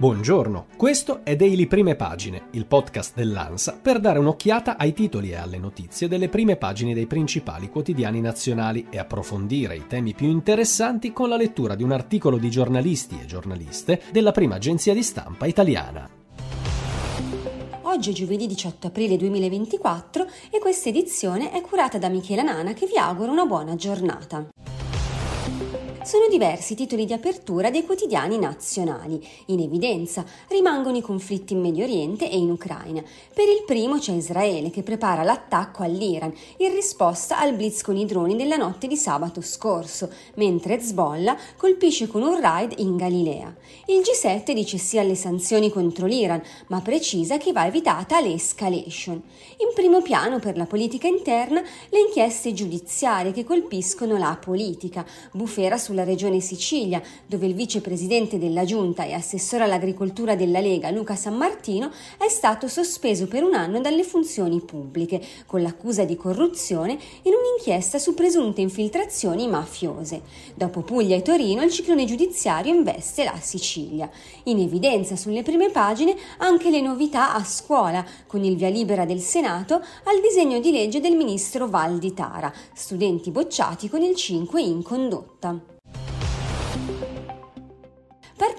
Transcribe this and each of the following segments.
Buongiorno, questo è Daily Prime Pagine, il podcast dell'ANSA per dare un'occhiata ai titoli e alle notizie delle prime pagine dei principali quotidiani nazionali e approfondire i temi più interessanti con la lettura di un articolo di giornalisti e giornaliste della prima agenzia di stampa italiana. Oggi è giovedì 18 aprile 2024 e questa edizione è curata da Michela Nana che vi auguro una buona giornata sono diversi i titoli di apertura dei quotidiani nazionali. In evidenza rimangono i conflitti in Medio Oriente e in Ucraina. Per il primo c'è Israele che prepara l'attacco all'Iran in risposta al blitz con i droni della notte di sabato scorso, mentre Hezbollah colpisce con un raid in Galilea. Il G7 dice sì alle sanzioni contro l'Iran, ma precisa che va evitata l'escalation. In primo piano per la politica interna le inchieste giudiziarie che colpiscono la politica, bufera sulla della regione Sicilia, dove il vicepresidente della Giunta e assessore all'agricoltura della Lega Luca San Martino è stato sospeso per un anno dalle funzioni pubbliche, con l'accusa di corruzione in un'inchiesta su presunte infiltrazioni mafiose. Dopo Puglia e Torino, il ciclone giudiziario investe la Sicilia. In evidenza sulle prime pagine anche le novità a scuola, con il via libera del Senato al disegno di legge del ministro Val di Tara, studenti bocciati con il 5 in condotta.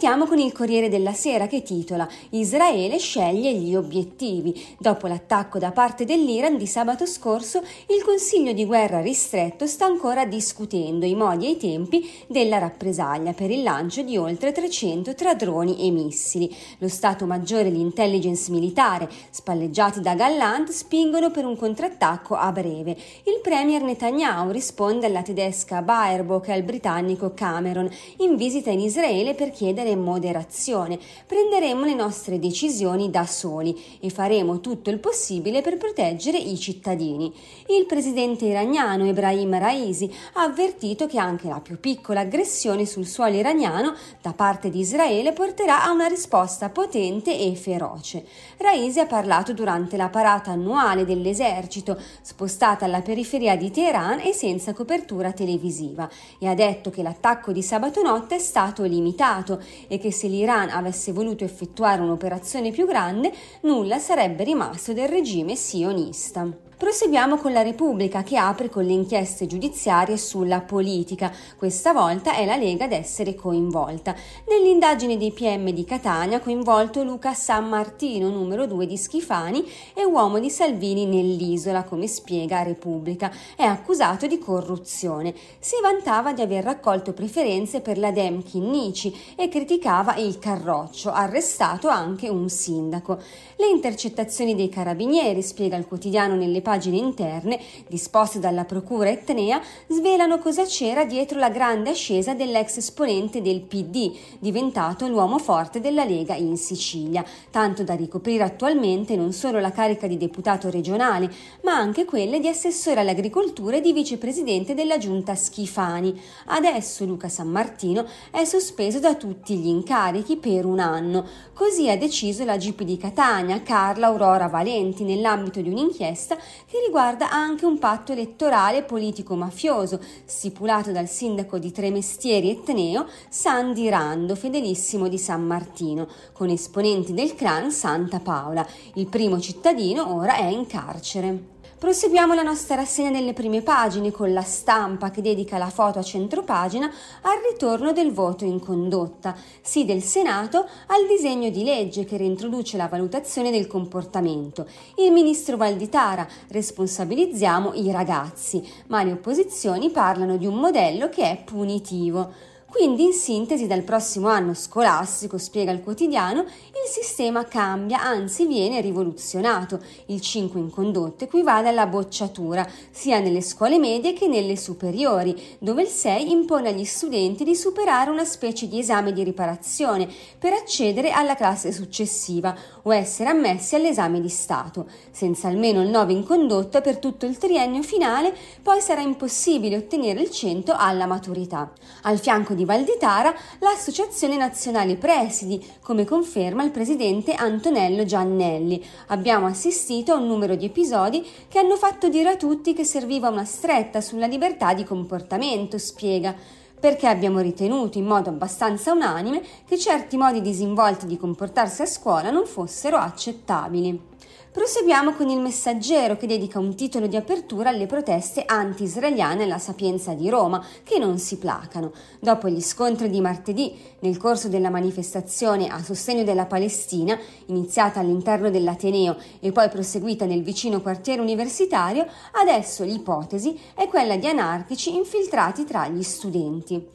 Partiamo con il Corriere della Sera che titola Israele sceglie gli obiettivi. Dopo l'attacco da parte dell'Iran di sabato scorso, il Consiglio di guerra ristretto sta ancora discutendo i modi e i tempi della rappresaglia per il lancio di oltre 300 tra droni e missili. Lo Stato Maggiore e l'intelligence militare, spalleggiati da Gallant, spingono per un contrattacco a breve. Il Premier Netanyahu risponde alla tedesca Baerbock e al britannico Cameron in visita in Israele per chiedere e moderazione, prenderemo le nostre decisioni da soli e faremo tutto il possibile per proteggere i cittadini. Il presidente iraniano Ebrahim Raisi ha avvertito che anche la più piccola aggressione sul suolo iraniano da parte di Israele porterà a una risposta potente e feroce. Raisi ha parlato durante la parata annuale dell'esercito, spostata alla periferia di Teheran e senza copertura televisiva, e ha detto che l'attacco di sabato notte è stato limitato e che se l'Iran avesse voluto effettuare un'operazione più grande, nulla sarebbe rimasto del regime sionista. Proseguiamo con la Repubblica che apre con le inchieste giudiziarie sulla politica. Questa volta è la Lega ad essere coinvolta. Nell'indagine dei PM di Catania coinvolto Luca San Martino, numero 2 di Schifani e uomo di Salvini nell'isola, come spiega Repubblica. È accusato di corruzione. Si vantava di aver raccolto preferenze per la Demkin Nici e criticava il Carroccio, arrestato anche un sindaco. Le intercettazioni dei carabinieri, spiega il quotidiano nelle pagine pagine interne, disposte dalla procura etnea, svelano cosa c'era dietro la grande ascesa dell'ex esponente del PD, diventato l'uomo forte della Lega in Sicilia, tanto da ricoprire attualmente non solo la carica di deputato regionale, ma anche quelle di assessore all'agricoltura e di vicepresidente della giunta Schifani. Adesso Luca San Martino è sospeso da tutti gli incarichi per un anno. Così ha deciso la GP di Catania, Carla Aurora Valenti, nell'ambito di un'inchiesta che riguarda anche un patto elettorale politico-mafioso stipulato dal sindaco di Tremestieri Etneo Sandi Rando, fedelissimo di San Martino, con esponenti del clan Santa Paola. Il primo cittadino ora è in carcere. Proseguiamo la nostra rassegna nelle prime pagine con la stampa che dedica la foto a centropagina al ritorno del voto in condotta, sì del Senato al disegno di legge che reintroduce la valutazione del comportamento. Il ministro Valditara, responsabilizziamo i ragazzi, ma le opposizioni parlano di un modello che è punitivo. Quindi in sintesi dal prossimo anno scolastico, spiega il quotidiano, il sistema cambia, anzi viene rivoluzionato. Il 5 in condotta equivale alla bocciatura, sia nelle scuole medie che nelle superiori, dove il 6 impone agli studenti di superare una specie di esame di riparazione per accedere alla classe successiva o essere ammessi all'esame di Stato. Senza almeno il 9 in condotta per tutto il triennio finale, poi sarà impossibile ottenere il 100 alla maturità. Al fianco di di Val di Tara l'Associazione Nazionale Presidi, come conferma il presidente Antonello Giannelli. Abbiamo assistito a un numero di episodi che hanno fatto dire a tutti che serviva una stretta sulla libertà di comportamento, spiega perché abbiamo ritenuto in modo abbastanza unanime che certi modi disinvolti di comportarsi a scuola non fossero accettabili. Proseguiamo con il messaggero che dedica un titolo di apertura alle proteste anti-israeliane alla Sapienza di Roma, che non si placano. Dopo gli scontri di martedì, nel corso della manifestazione a sostegno della Palestina, iniziata all'interno dell'Ateneo e poi proseguita nel vicino quartiere universitario, adesso l'ipotesi è quella di anarchici infiltrati tra gli studenti.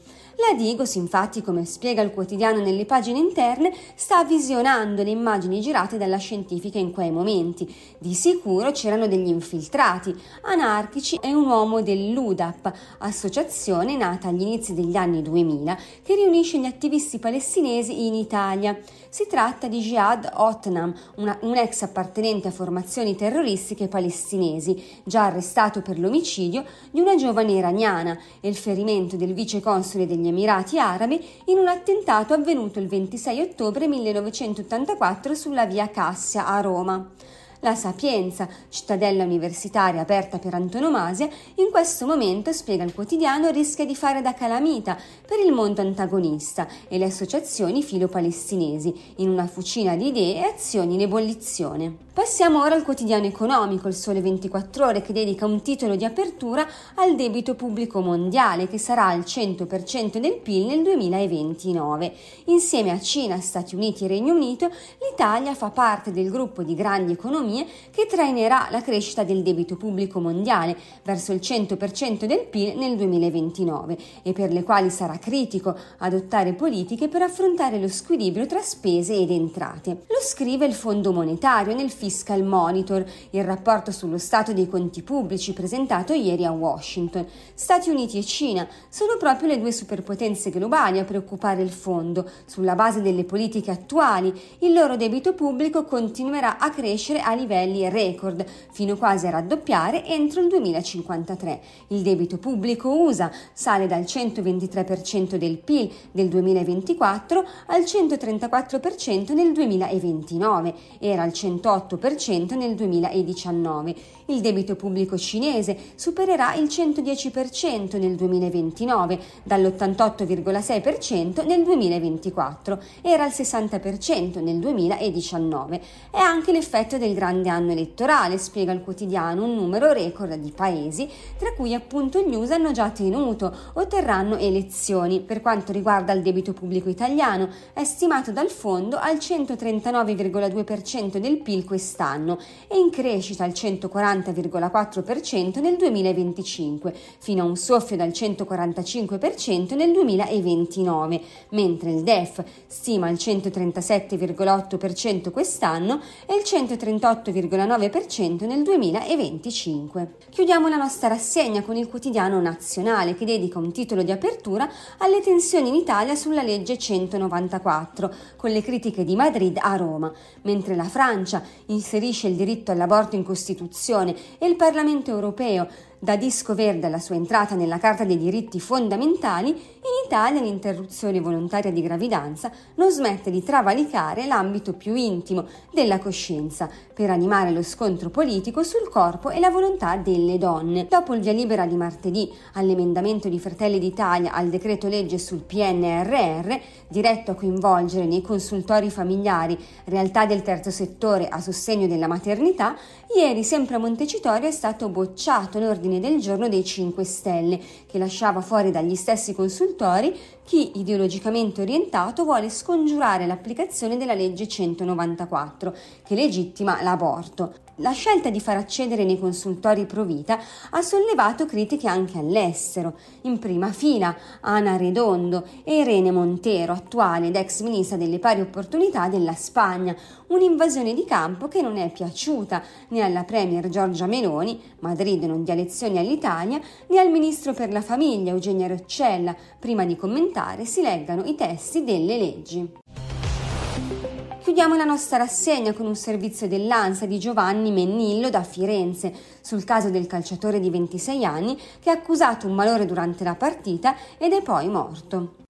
La Digos, infatti, come spiega il quotidiano nelle pagine interne, sta visionando le immagini girate dalla scientifica in quei momenti. Di sicuro c'erano degli infiltrati, anarchici e un uomo dell'UDAP, associazione nata agli inizi degli anni 2000, che riunisce gli attivisti palestinesi in Italia. Si tratta di Jihad Otnam, una, un ex appartenente a formazioni terroristiche palestinesi, già arrestato per l'omicidio di una giovane iraniana e il ferimento del viceconsole degli Emirati Arabi in un attentato avvenuto il 26 ottobre 1984 sulla via Cassia a Roma. La Sapienza, cittadella universitaria aperta per antonomasia, in questo momento, spiega il quotidiano, rischia di fare da calamita per il mondo antagonista e le associazioni filo-palestinesi, in una fucina di idee e azioni in ebollizione. Passiamo ora al quotidiano economico, il Sole 24 Ore, che dedica un titolo di apertura al debito pubblico mondiale, che sarà al 100% del PIL nel 2029. Insieme a Cina, Stati Uniti e Regno Unito, l'Italia fa parte del gruppo di grandi economie economie che trainerà la crescita del debito pubblico mondiale verso il 100% del PIL nel 2029 e per le quali sarà critico adottare politiche per affrontare lo squilibrio tra spese ed entrate. Lo scrive il Fondo Monetario nel Fiscal Monitor, il rapporto sullo stato dei conti pubblici presentato ieri a Washington. Stati Uniti e Cina sono proprio le due superpotenze globali a preoccupare il fondo. Sulla base delle politiche attuali, il loro debito pubblico continuerà a crescere al livelli record, fino quasi a raddoppiare entro il 2053. Il debito pubblico USA sale dal 123% del PIL del 2024 al 134% nel 2029, era al 108% nel 2019. Il debito pubblico cinese supererà il 110% nel 2029, dall'88,6% nel 2024, era al 60% nel 2019. È anche l'effetto del grande grande anno elettorale, spiega il quotidiano, un numero record di paesi, tra cui appunto il USA hanno già tenuto o terranno elezioni. Per quanto riguarda il debito pubblico italiano, è stimato dal fondo al 139,2% del PIL quest'anno e in crescita al 140,4% nel 2025, fino a un soffio dal 145% nel 2029, mentre il DEF stima al 137,8% quest'anno e il 138 48,9% nel 2025. Chiudiamo la nostra rassegna con il quotidiano nazionale che dedica un titolo di apertura alle tensioni in Italia sulla legge 194, con le critiche di Madrid a Roma, mentre la Francia inserisce il diritto all'aborto in Costituzione e il Parlamento europeo da disco verde alla sua entrata nella Carta dei diritti fondamentali, in Italia l'interruzione volontaria di gravidanza non smette di travalicare l'ambito più intimo della coscienza per animare lo scontro politico sul corpo e la volontà delle donne. Dopo il via libera di martedì all'emendamento di Fratelli d'Italia al decreto legge sul PNRR, diretto a coinvolgere nei consultori familiari realtà del terzo settore a sostegno della maternità, ieri sempre a Montecitorio è stato bocciato l'ordine all'ordine del giorno dei 5 Stelle, che lasciava fuori dagli stessi consultori chi ideologicamente orientato vuole scongiurare l'applicazione della legge 194, che legittima l'aborto. La scelta di far accedere nei consultori Provita ha sollevato critiche anche all'estero. In prima fila Ana Redondo e Irene Montero, attuale ed ex ministra delle pari opportunità della Spagna, un'invasione di campo che non è piaciuta né alla premier Giorgia Meloni, Madrid non dia lezioni all'Italia, né al ministro per la famiglia Eugenia Roccella. Prima di commentare si leggano i testi delle leggi. Concludiamo la nostra rassegna con un servizio dell'ANSA di Giovanni Mennillo da Firenze sul caso del calciatore di 26 anni che ha accusato un malore durante la partita ed è poi morto.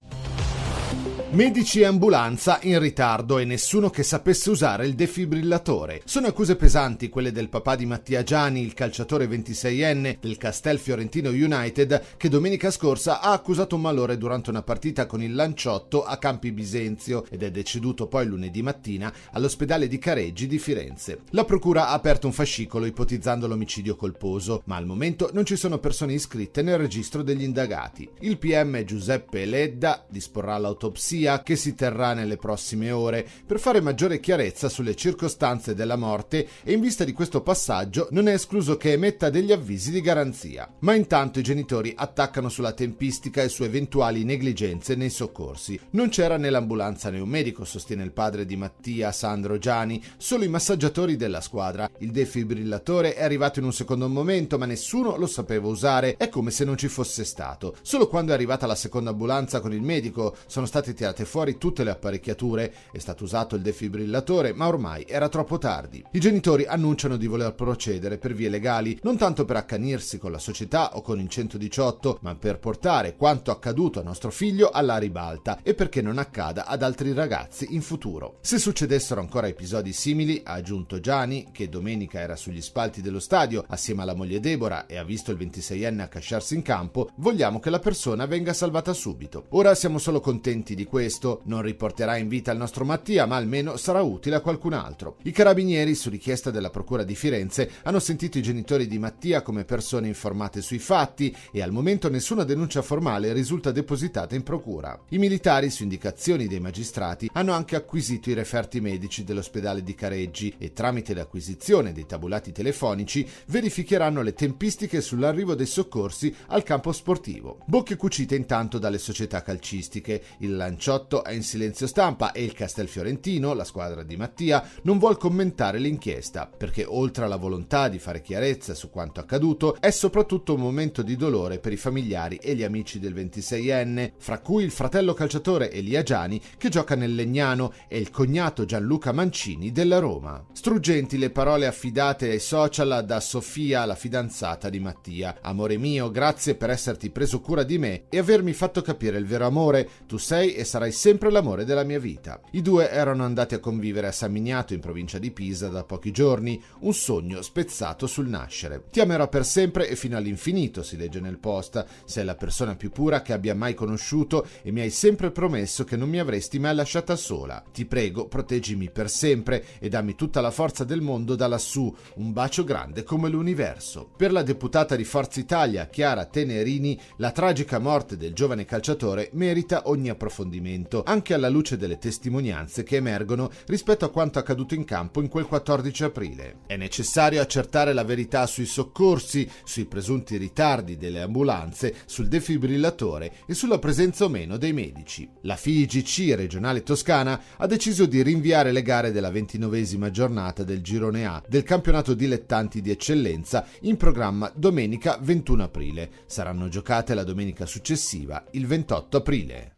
Medici e ambulanza in ritardo e nessuno che sapesse usare il defibrillatore. Sono accuse pesanti quelle del papà di Mattia Gianni, il calciatore 26enne del Castel Fiorentino United, che domenica scorsa ha accusato un malore durante una partita con il Lanciotto a Campi Bisenzio ed è deceduto poi lunedì mattina all'ospedale di Careggi di Firenze. La procura ha aperto un fascicolo ipotizzando l'omicidio colposo, ma al momento non ci sono persone iscritte nel registro degli indagati. Il PM Giuseppe Ledda disporrà l'autopsia autopsia che si terrà nelle prossime ore per fare maggiore chiarezza sulle circostanze della morte e in vista di questo passaggio non è escluso che emetta degli avvisi di garanzia. Ma intanto i genitori attaccano sulla tempistica e su eventuali negligenze nei soccorsi. Non c'era né l'ambulanza né un medico, sostiene il padre di Mattia, Sandro Gianni, solo i massaggiatori della squadra. Il defibrillatore è arrivato in un secondo momento, ma nessuno lo sapeva usare, è come se non ci fosse stato. Solo quando è arrivata la seconda ambulanza con il medico sono stati tirati tirate fuori tutte le apparecchiature, è stato usato il defibrillatore, ma ormai era troppo tardi. I genitori annunciano di voler procedere per vie legali, non tanto per accanirsi con la società o con il 118, ma per portare quanto accaduto a nostro figlio alla ribalta e perché non accada ad altri ragazzi in futuro. Se succedessero ancora episodi simili, ha aggiunto Gianni, che domenica era sugli spalti dello stadio assieme alla moglie Deborah e ha visto il 26enne accasciarsi in campo, vogliamo che la persona venga salvata subito. Ora siamo solo contenti di questo questo non riporterà in vita il nostro Mattia, ma almeno sarà utile a qualcun altro. I carabinieri, su richiesta della Procura di Firenze, hanno sentito i genitori di Mattia come persone informate sui fatti e al momento nessuna denuncia formale risulta depositata in procura. I militari, su indicazioni dei magistrati, hanno anche acquisito i referti medici dell'ospedale di Careggi e tramite l'acquisizione dei tabulati telefonici verificheranno le tempistiche sull'arrivo dei soccorsi al campo sportivo. Bocche cucite intanto dalle società calcistiche, il lancio Marciotto è in silenzio stampa e il Castelfiorentino, la squadra di Mattia, non vuol commentare l'inchiesta, perché oltre alla volontà di fare chiarezza su quanto accaduto, è soprattutto un momento di dolore per i familiari e gli amici del 26enne, fra cui il fratello calciatore Elia Giani che gioca nel Legnano e il cognato Gianluca Mancini della Roma. Struggenti le parole affidate ai social da Sofia, la fidanzata di Mattia. Amore mio, grazie per esserti preso cura di me e avermi fatto capire il vero amore. Tu sei e sarai sarai sempre l'amore della mia vita. I due erano andati a convivere a San Miniato in provincia di Pisa da pochi giorni, un sogno spezzato sul nascere. Ti amerò per sempre e fino all'infinito, si legge nel post. Sei la persona più pura che abbia mai conosciuto e mi hai sempre promesso che non mi avresti mai lasciata sola. Ti prego, proteggimi per sempre e dammi tutta la forza del mondo da lassù, un bacio grande come l'universo. Per la deputata di Forza Italia, Chiara Tenerini, la tragica morte del giovane calciatore merita ogni approfondimento avvenimento, anche alla luce delle testimonianze che emergono rispetto a quanto accaduto in campo in quel 14 aprile. È necessario accertare la verità sui soccorsi, sui presunti ritardi delle ambulanze, sul defibrillatore e sulla presenza o meno dei medici. La FIGC regionale toscana ha deciso di rinviare le gare della ventinovesima giornata del girone A del campionato dilettanti di eccellenza in programma domenica 21 aprile. Saranno giocate la domenica successiva, il 28 aprile.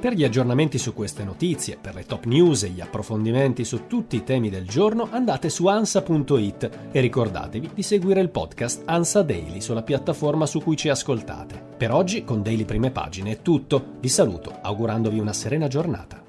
Per gli aggiornamenti su queste notizie, per le top news e gli approfondimenti su tutti i temi del giorno andate su ansa.it e ricordatevi di seguire il podcast Ansa Daily sulla piattaforma su cui ci ascoltate. Per oggi con Daily Prime Pagine è tutto, vi saluto augurandovi una serena giornata.